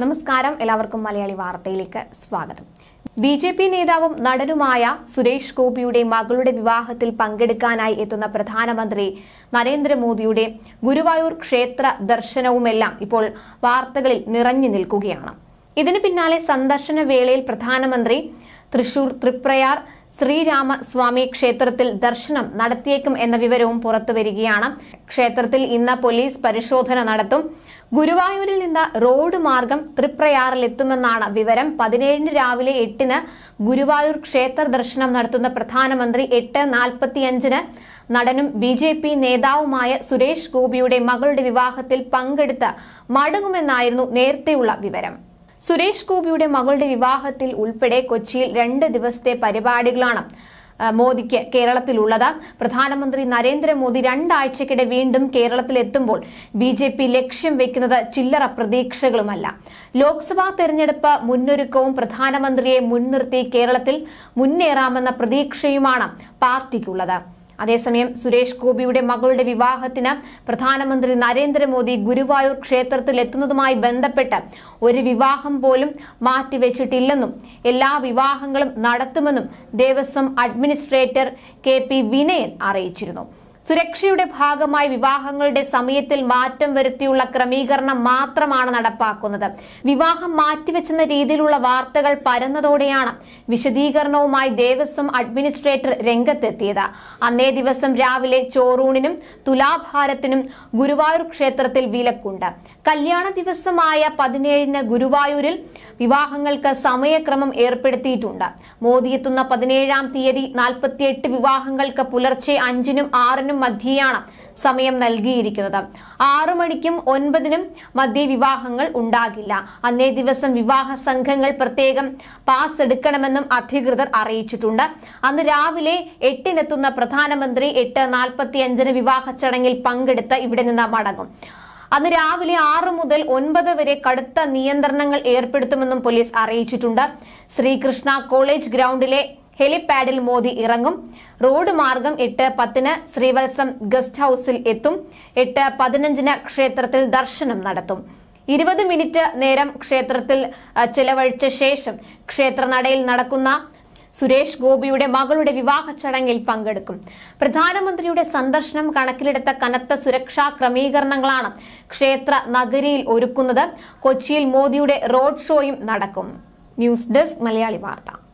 നമസ്കാരം എല്ലാവർക്കും മലയാളി വാർത്തയിലേക്ക് സ്വാഗതം ബി ജെ പി നേതാവും നടനുമായ സുരേഷ് ഗോപിയുടെ മകളുടെ വിവാഹത്തിൽ പങ്കെടുക്കാനായി എത്തുന്ന പ്രധാനമന്ത്രി നരേന്ദ്രമോദിയുടെ ഗുരുവായൂർ ക്ഷേത്ര ദർശനവുമെല്ലാം ഇപ്പോൾ വാർത്തകളിൽ നിറഞ്ഞു നിൽക്കുകയാണ് ഇതിനു പിന്നാലെ സന്ദർശന വേളയിൽ പ്രധാനമന്ത്രി തൃശൂർ തൃപ്രയാർ ശ്രീരാമസ്വാമി ക്ഷേത്രത്തിൽ ദർശനം നടത്തിയേക്കും എന്ന വിവരവും പുറത്തുവരികയാണ് ക്ഷേത്രത്തിൽ ഇന്ന് പോലീസ് പരിശോധന നടത്തും ഗുരുവായൂരിൽ നിന്ന് റോഡ് മാർഗം തൃപ്രയാറിലെത്തുമെന്നാണ് വിവരം പതിനേഴിന് രാവിലെ എട്ടിന് ഗുരുവായൂർ ക്ഷേത്ര ദർശനം നടത്തുന്ന പ്രധാനമന്ത്രി എട്ട് നാൽപ്പത്തിയഞ്ചിന് നടനും ബി ജെ പി നേതാവുമായ സുരേഷ് ഗോപിയുടെ മകളുടെ വിവാഹത്തിൽ പങ്കെടുത്ത് മടങ്ങുമെന്നായിരുന്നു നേരത്തെയുള്ള വിവരം സുരേഷ് ഗോപിയുടെ മകളുടെ വിവാഹത്തിൽ ഉൾപ്പെടെ കൊച്ചിയിൽ രണ്ട് ദിവസത്തെ പരിപാടികളാണ് മോദിക്ക് കേരളത്തിലുള്ളത് പ്രധാനമന്ത്രി നരേന്ദ്രമോദി രണ്ടാഴ്ചക്കിടെ വീണ്ടും കേരളത്തിലെത്തുമ്പോൾ ബി ജെ പി ലക്ഷ്യം വെക്കുന്നത് ചില്ലറ പ്രതീക്ഷകളുമല്ല ലോക്സഭാ തെരഞ്ഞെടുപ്പ് മുന്നൊരുക്കവും പ്രധാനമന്ത്രിയെ മുൻനിർത്തി കേരളത്തിൽ മുന്നേറാമെന്ന പ്രതീക്ഷയുമാണ് പാർട്ടിക്കുള്ളത് അതേസമയം സുരേഷ് ഗോപിയുടെ മകളുടെ വിവാഹത്തിന് പ്രധാനമന്ത്രി നരേന്ദ്രമോദി ഗുരുവായൂർ ക്ഷേത്രത്തിൽ എത്തുന്നതുമായി ബന്ധപ്പെട്ട് ഒരു വിവാഹം പോലും മാറ്റിവെച്ചിട്ടില്ലെന്നും എല്ലാ വിവാഹങ്ങളും നടത്തുമെന്നും Devaswom administrator K P Vinayan അറിയിച്ചിരുന്നു സുരക്ഷയുടെ ഭാഗമായി വിവാഹങ്ങളുടെ സമയത്തിൽ മാറ്റം വരുത്തിയുള്ള ക്രമീകരണം മാത്രമാണ് നടപ്പാക്കുന്നത് വിവാഹം മാറ്റിവെച്ചെന്ന രീതിയിലുള്ള വാർത്തകൾ പരന്നതോടെയാണ് വിശദീകരണവുമായി ദേവസ്വം അഡ്മിനിസ്ട്രേറ്റർ രംഗത്തെത്തിയത് അന്നേ ദിവസം രാവിലെ ചോറൂണിനും തുലാഭാരത്തിനും ഗുരുവായൂർ ക്ഷേത്രത്തിൽ വിലക്കുണ്ട് കല്യാണ ദിവസമായ പതിനേഴിന് ഗുരുവായൂരിൽ വിവാഹങ്ങൾക്ക് സമയക്രമം ഏർപ്പെടുത്തിയിട്ടുണ്ട് എത്തുന്ന പതിനേഴാം തീയതി നാൽപ്പത്തിയെട്ട് വിവാഹങ്ങൾക്ക് പുലർച്ചെ അഞ്ചിനും ആറിനും മധ്യയാണ് സമയം നൽകിയിരിക്കുന്നത് ആറു മണിക്കും ഒൻപതിനും മധ്യ വിവാഹങ്ങൾ ഉണ്ടാകില്ല അന്നേ ദിവസം വിവാഹ സംഘങ്ങൾ പ്രത്യേകം പാസ് എടുക്കണമെന്നും അധികൃതർ അറിയിച്ചിട്ടുണ്ട് അന്ന് രാവിലെ എട്ടിനെത്തുന്ന പ്രധാനമന്ത്രി എട്ട് നാൽപ്പത്തി അഞ്ചിന് വിവാഹ ചടങ്ങിൽ പങ്കെടുത്ത് ഇവിടെ നിന്ന് മടങ്ങും അന്ന് രാവിലെ ആറ് മുതൽ ഒൻപത് വരെ കടുത്ത നിയന്ത്രണങ്ങൾ ഏർപ്പെടുത്തുമെന്നും പോലീസ് അറിയിച്ചിട്ടുണ്ട് ശ്രീകൃഷ്ണ കോളേജ് ഗ്രൗണ്ടിലെ ഹെലിപാഡിൽ മോദി ഇറങ്ങും റോഡ് മാർഗം എട്ട് പത്തിന് ശ്രീവത്സം ഗസ്റ്റ് ഹൌസിൽ എത്തും എട്ട് പതിനഞ്ചിന് ക്ഷേത്രത്തിൽ ദർശനം നടത്തും ഇരുപത് മിനിറ്റ് നേരം ക്ഷേത്രത്തിൽ ചെലവഴിച്ച ശേഷം ക്ഷേത്രനടയിൽ നടക്കുന്ന സുരേഷ് ഗോപിയുടെ മകളുടെ വിവാഹ ചടങ്ങിൽ പങ്കെടുക്കും പ്രധാനമന്ത്രിയുടെ സന്ദർശനം കണക്കിലെടുത്ത കനത്ത സുരക്ഷാ ക്രമീകരണങ്ങളാണ് ക്ഷേത്ര നഗരിയിൽ ഒരുക്കുന്നത് കൊച്ചിയിൽ മോദിയുടെ റോഡ് ഷോയും നടക്കും ന്യൂസ് ഡെസ്ക് മലയാളി വാർത്ത